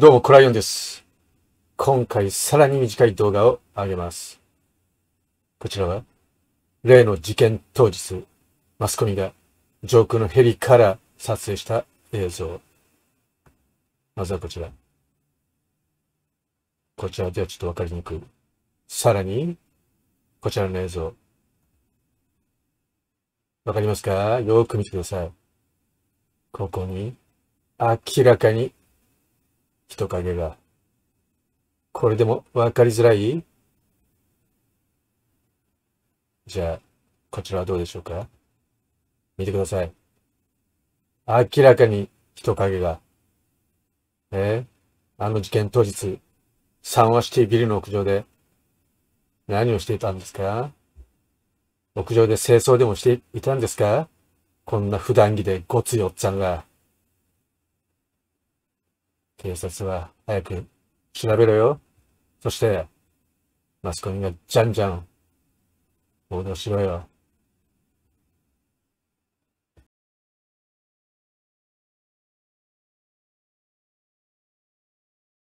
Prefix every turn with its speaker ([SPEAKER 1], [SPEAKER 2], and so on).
[SPEAKER 1] どうも、クライオンです。今回、さらに短い動画を上げます。こちらは、例の事件当日、マスコミが上空のヘリから撮影した映像。まずはこちら。こちらではちょっとわかりにくい。さらに、こちらの映像。わかりますかよーく見てください。ここに、明らかに人影が。これでも分かりづらいじゃあ、こちらはどうでしょうか見てください。明らかに人影が。えー、あの事件当日、ンワシティビルの屋上で何をしていたんですか屋上で清掃でもしていたんですかこんな普段着でごつよっちゃんが。警察は早く調べろよ。そして、マスコミがじゃんじゃん報道しろよ。